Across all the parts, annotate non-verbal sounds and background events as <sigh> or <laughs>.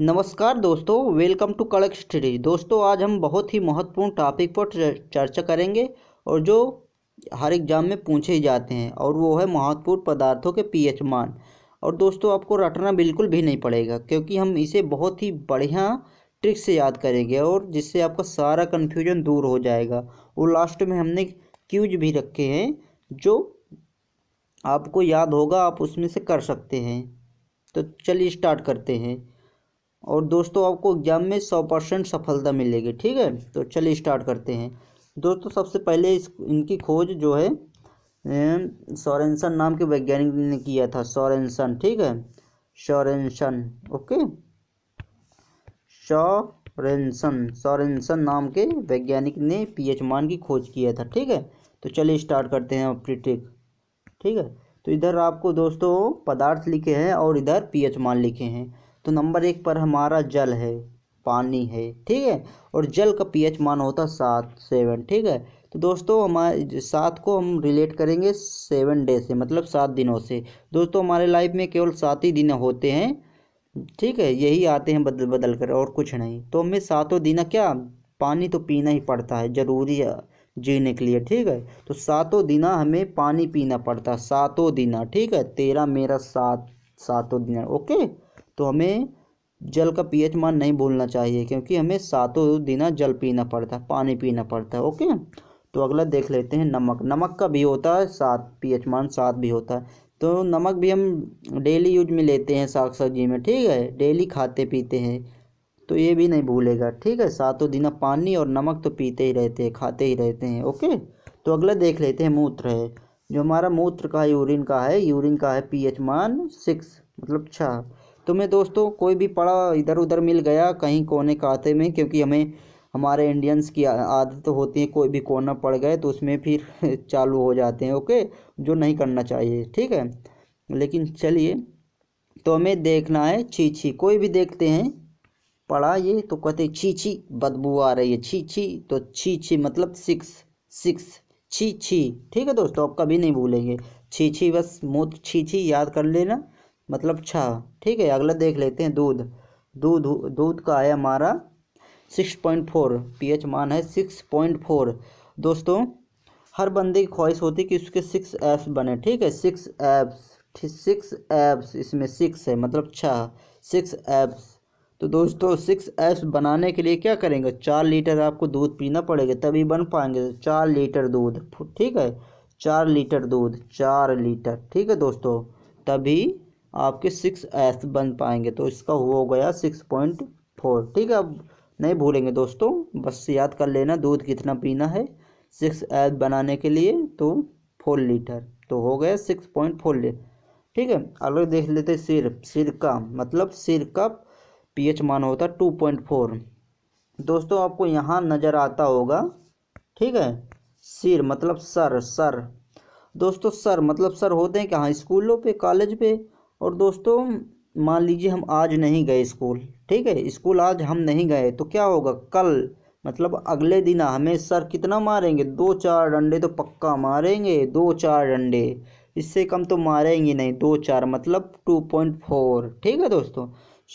नमस्कार दोस्तों welcome to कड़क स्टडी दोस्तों आज हम बहुत ही महत्वपूर्ण टॉपिक पर चर्चा करेंगे और जो हर एग्जाम में पूछे ही जाते हैं और वो है महत्वपूर्ण पदार्थों के पीएच मान और दोस्तों आपको रटना बिल्कुल भी नहीं पड़ेगा क्योंकि हम इसे बहुत ही बढ़िया ट्रिक से याद करेंगे और जिससे आपका सारा कन्फ्यूजन दूर हो जाएगा और लास्ट में हमने क्यूज भी रखे हैं जो आपको याद होगा आप उसमें से कर सकते हैं तो चलिए स्टार्ट करते हैं और दोस्तों आपको एग्ज़ाम में सौ परसेंट सफलता मिलेगी ठीक है तो चलिए स्टार्ट करते हैं दोस्तों सबसे पहले इस इनकी खोज जो है सॉरेंसन नाम के वैज्ञानिक ने किया था सॉरेंसन ठीक है सॉरेंसन ओके सॉरेंसन सॉरेंसन नाम के वैज्ञानिक ने पी एच मान की खोज किया था ठीक है तो चलिए स्टार्ट करते हैं अपनी ट्रिक ठीक है तो इधर आपको दोस्तों पदार्थ लिखे हैं और इधर पीएच मान लिखे हैं तो नंबर एक पर हमारा जल है पानी है ठीक है और जल का पीएच मान होता सात सेवन ठीक है तो दोस्तों हमारे सात को हम रिलेट करेंगे सेवन डे से मतलब सात दिनों से दोस्तों हमारे लाइफ में केवल सात ही दिन होते हैं ठीक है यही आते हैं बदल बदल कर और कुछ नहीं तो हमें सातों दिन क्या पानी तो पीना ही पड़ता है ज़रूरी है जीने के लिए ठीक है तो सातों दिन हमें पानी पीना पड़ता है सातों दिन ठीक है तेरह मेरा सात सातों दिन ओके तो हमें जल का पीएच मान नहीं बोलना चाहिए क्योंकि हमें सातों दिन जल पीना पड़ता है पानी पीना पड़ता है ओके तो अगला देख लेते हैं नमक नमक का भी होता है सात पीएच मान सात भी होता है तो नमक भी हम डेली यूज में लेते हैं साग सब्जी में ठीक है डेली खाते पीते हैं तो ये भी नहीं भूलेगा ठीक है सातों दिन पानी और नमक तो पीते ही रहते हैं खाते ही रहते हैं ओके तो अगला देख लेते हैं मूत्र है जो हमारा मूत्र का यूरिन का है यूरिन का है पी मान सिक्स मतलब छः तुम्हें दोस्तों कोई भी पड़ा इधर उधर मिल गया कहीं कोने काते में क्योंकि हमें हमारे इंडियंस की आदत होती है कोई भी कोना पड़ गए तो उसमें फिर <laughs> चालू हो जाते हैं ओके जो नहीं करना चाहिए ठीक है लेकिन चलिए तो हमें देखना है छी छी कोई भी देखते हैं पढ़ा ये तो कहते छी छी बदबू आ रही है छी छी तो छी छी मतलब सिक्स सिक्स छी छी ठीक है दोस्तों आप कभी नहीं भूलेंगे छी छी बस मुँह छी छी याद कर लेना मतलब छः ठीक है अगला देख लेते हैं दूध दूध दूध का है हमारा सिक्स पॉइंट फोर पी मान है सिक्स पॉइंट फोर दोस्तों हर बंदे की ख्वाहिश होती है कि उसके सिक्स ऐप्स बने ठीक है सिक्स एप्स सिक्स एप्स इसमें सिक्स है मतलब छः सिक्स एप्स तो दोस्तों सिक्स एप्स बनाने के लिए क्या करेंगे चार लीटर आपको दूध पीना पड़ेगा तभी बन पाएंगे चार लीटर दूध ठीक है चार लीटर दूध चार लीटर ठीक है दोस्तों तभी आपके सिक्स एस बन पाएंगे तो इसका हो गया सिक्स पॉइंट फोर ठीक है अब नहीं भूलेंगे दोस्तों बस याद कर लेना दूध कितना पीना है सिक्स एस बनाने के लिए तो फोर लीटर तो हो गया सिक्स पॉइंट फोर लीटर ठीक है अगर देख लेते सिर सिर का मतलब सिर का एच मान होता टू पॉइंट फोर दोस्तों आपको यहाँ नज़र आता होगा ठीक है सिर मतलब सर सर दोस्तों सर मतलब सर होते हैं कि हाँ स्कूलों पे कॉलेज पे और दोस्तों मान लीजिए हम आज नहीं गए स्कूल ठीक है स्कूल आज हम नहीं गए तो क्या होगा कल मतलब अगले दिन हमें सर कितना मारेंगे दो चार डंडे तो पक्का मारेंगे दो चार डंडे इससे कम तो मारेंगे नहीं दो चार मतलब टू पॉइंट फोर ठीक है दोस्तों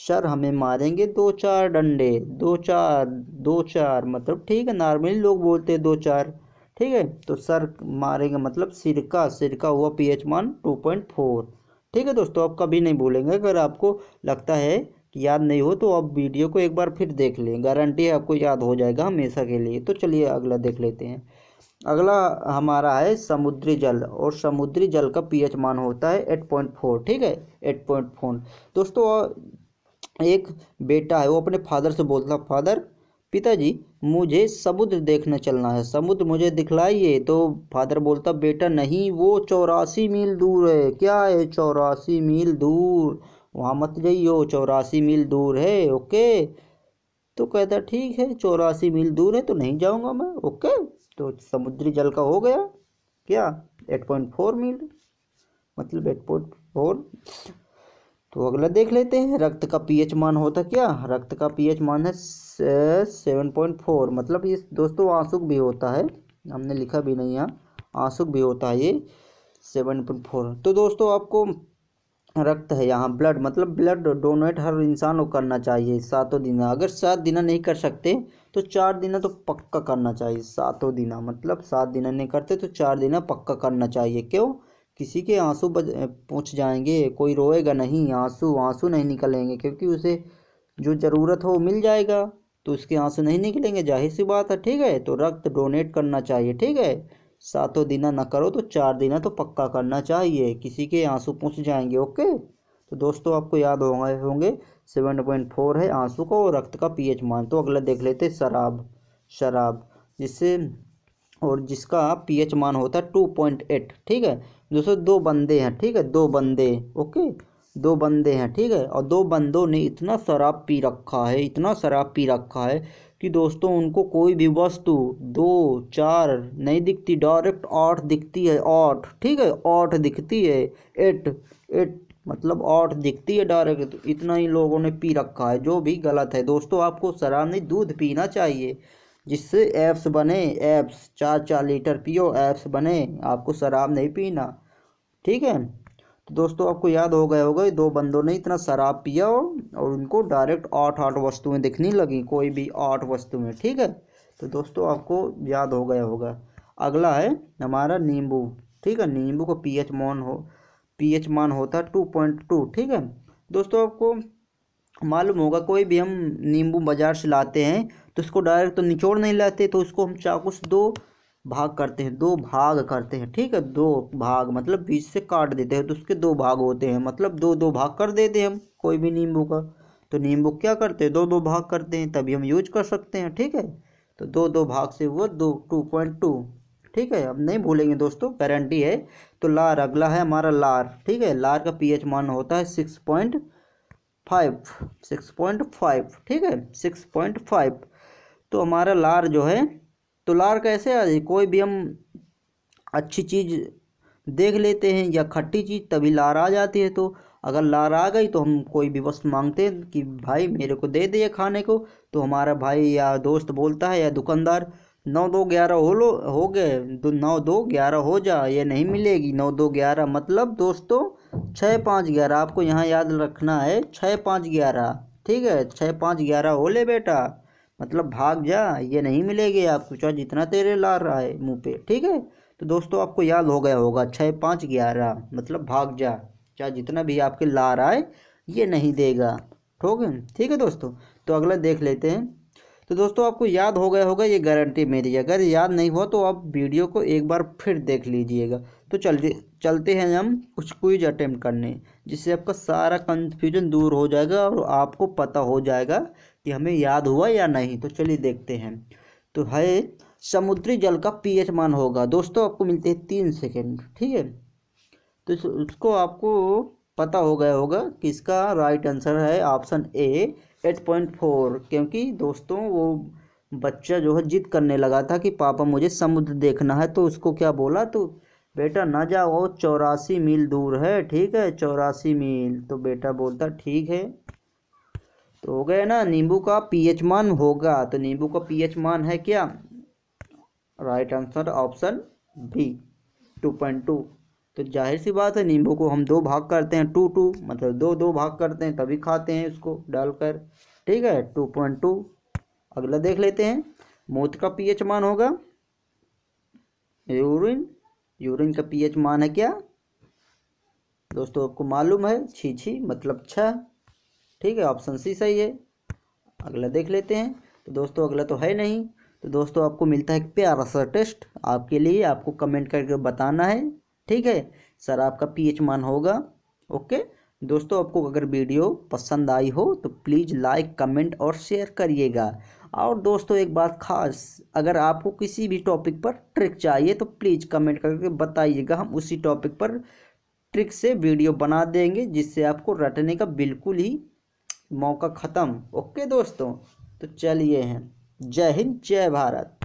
सर हमें मारेंगे दो चार डंडे दो चार दो चार मतलब ठीक है नॉर्मली लोग बोलते हैं दो चार ठीक है तो सर मारेंगे मतलब सिरका सिरका हुआ पीएच मान टू पॉइंट फोर ठीक है दोस्तों आप कभी नहीं भूलेंगे अगर आपको लगता है कि याद नहीं हो तो आप वीडियो को एक बार फिर देख लें गारंटी है आपको याद हो जाएगा हमेशा के लिए तो चलिए अगला देख लेते हैं अगला हमारा है समुद्री जल और समुद्री जल का पीएच मान होता है एट पॉइंट फोर ठीक है एट पॉइंट फोर दोस्तों एक बेटा है वो अपने फादर से बोलता फादर पिताजी मुझे समुद्र देखने चलना है समुद्र मुझे दिखलाइए तो फादर बोलता बेटा नहीं वो चौरासी मील दूर है क्या है चौरासी मील दूर वहाँ मत जाइयो चौरासी मील दूर है ओके तो कहता ठीक है चौरासी मील दूर है तो नहीं जाऊँगा मैं ओके तो समुद्री जल का हो गया क्या एट पॉइंट फोर मील मतलब एट पॉइंट फोर तो अगला देख लेते हैं रक्त का पीएच मान होता क्या रक्त का पीएच मान है सेवन पॉइंट फोर मतलब ये दोस्तों आंसुक भी होता है हमने लिखा भी नहीं यहाँ आंसुक भी होता है ये सेवन पॉइंट फोर तो दोस्तों आपको रक्त है यहाँ ब्लड मतलब ब्लड डोनेट हर इंसान को करना चाहिए सातों दिन अगर सात दिन नहीं कर सकते तो चार दिन तो पक्का करना चाहिए सातों दिन मतलब सात दिन नहीं करते तो चार दिन पक्का करना चाहिए क्यों किसी के आंसू पहुँच जाएंगे कोई रोएगा नहीं आंसू आंसू नहीं निकलेंगे क्योंकि उसे जो ज़रूरत हो मिल जाएगा तो उसके आंसू नहीं निकलेंगे जाहिर सी बात है ठीक है तो रक्त डोनेट करना चाहिए ठीक है सातों दिना ना करो तो चार दिना तो पक्का करना चाहिए किसी के आंसू पूछ जाएंगे ओके तो दोस्तों आपको याद होंगे होंगे सेवन पॉइंट फोर है आंसू का और रक्त का पीएच मान तो अगला देख लेते शराब शराब जिससे और जिसका पीएच मान होता है टू पॉइंट एट ठीक है दोस्तों दो बंदे हैं ठीक है दो बंदे ओके दो बंदे हैं ठीक है और दो बंदों ने इतना शराब पी रखा है इतना शराब पी रखा है कि दोस्तों उनको कोई भी वस्तु दो चार नहीं दिखती डायरेक्ट आठ दिखती है आठ ठीक है आठ दिखती है एट एट मतलब आठ दिखती है डायरेक्ट तो इतना ही लोगों ने पी रखा है जो भी गलत है दोस्तों आपको शराब नहीं दूध पीना चाहिए जिससे ऐप्स बने ऐप्स चार चार लीटर पियो ऐप्स बने आपको शराब नहीं पीना ठीक है तो दोस्तों आपको याद हो गया होगा दो बंदों ने इतना शराब पिया और उनको डायरेक्ट आठ आठ वस्तुएं दिखने लगी कोई भी आठ वस्तुएं ठीक है तो दोस्तों आपको याद हो गया होगा अगला है हमारा नींबू ठीक है नींबू का पीएच मान हो पीएच मान होता टू पॉइंट टू ठीक है दोस्तों आपको मालूम होगा कोई भी हम नींबू बाज़ार से लाते हैं तो उसको डायरेक्ट तो निचोड़ नहीं लाते तो उसको हम चाकू से दो भाग करते हैं दो भाग करते हैं ठीक है दो भाग मतलब बीच से काट देते हैं तो उसके दो भाग होते हैं मतलब दो दो भाग कर देते हैं हम कोई भी नींबू का तो नींबू क्या करते हैं दो दो भाग करते हैं तभी हम यूज कर सकते हैं ठीक है तो दो दो भाग से वो दो टू पॉइंट टू ठीक है अब नहीं भूलेंगे दोस्तों गारंटी है तो लार अगला है हमारा लार ठीक है लार का पीएच मान होता है six point five six point five ठीक है सिक्स पॉइंट फाइव तो हमारा लार जो है तो लार कैसे आ जाए कोई भी हम अच्छी चीज़ देख लेते हैं या खट्टी चीज़ तभी लार आ जाती है तो अगर लार आ गई तो हम कोई भी वस्तु मांगते हैं कि भाई मेरे को दे दिए खाने को तो हमारा भाई या दोस्त बोलता है या दुकानदार नौ दो ग्यारह हो लो हो गए दो नौ दो ग्यारह हो जा ये नहीं मिलेगी नौ दो ग्यारह मतलब दोस्तों छः पाँच ग्यारह आपको यहाँ याद रखना है छः पाँच ग्यारह ठीक है छः पाँच ग्यारह हो ले बेटा मतलब भाग जा ये नहीं मिलेगी आपको चाहे जितना तेरे ला रहा है मुंह पे ठीक है तो दोस्तों आपको याद हो गया होगा छः पाँच ग्यारह मतलब भाग जा चाहे जितना भी आपके ला रहा है ये नहीं देगा ठोक ठीक है दोस्तों तो अगला देख लेते हैं तो दोस्तों आपको याद हो गया होगा ये गारंटी मेरी अगर याद नहीं हुआ तो आप वीडियो को एक बार फिर देख लीजिएगा तो चलते चलते हैं हम कुछ क्विज अटेम्प्ट करने जिससे आपका सारा कन्फ्यूजन दूर हो जाएगा और आपको पता हो जाएगा कि हमें याद हुआ या नहीं तो चलिए देखते हैं तो है समुद्री जल का पीएच मान होगा दोस्तों आपको मिलते हैं तीन सेकेंड ठीक है तो उसको आपको पता हो गया होगा कि इसका राइट आंसर है option A eight point four क्योंकि दोस्तों वो बच्चा जो है जिद करने लगा था कि पापा मुझे समुद्र देखना है तो उसको क्या बोला तो बेटा ना जाओ चौरासी मील दूर है ठीक है चौरासी मील तो बेटा बोलता ठीक है तो हो गया ना नींबू का पीएच मान होगा तो नींबू का पीएच मान है क्या right answer option B two point two तो जाहिर सी बात है नींबू को हम दो भाग करते हैं टू टू मतलब दो दो भाग करते हैं तभी खाते हैं उसको डालकर ठीक है टू पॉइंट टू अगला देख लेते हैं मूत का पीएच मान होगा यूरिन यूरिन का पीएच मान है क्या दोस्तों आपको मालूम है छी छी मतलब छः ठीक है ऑप्शन सी सही है अगला देख लेते हैं तो दोस्तों अगला तो है नहीं तो दोस्तों आपको मिलता है प्यारा सा टेस्ट आपके लिए आपको कमेंट करके बताना है ठीक है सर आपका पीएच मान होगा ओके दोस्तों आपको अगर वीडियो पसंद आई हो तो प्लीज़ लाइक कमेंट और शेयर करिएगा और दोस्तों एक बात खास अगर आपको किसी भी टॉपिक पर ट्रिक चाहिए तो प्लीज़ कमेंट करके बताइएगा हम उसी टॉपिक पर ट्रिक से वीडियो बना देंगे जिससे आपको रटने का बिल्कुल ही मौका ख़त्म ओके दोस्तों तो चलिए हैं जय हिंद जय भारत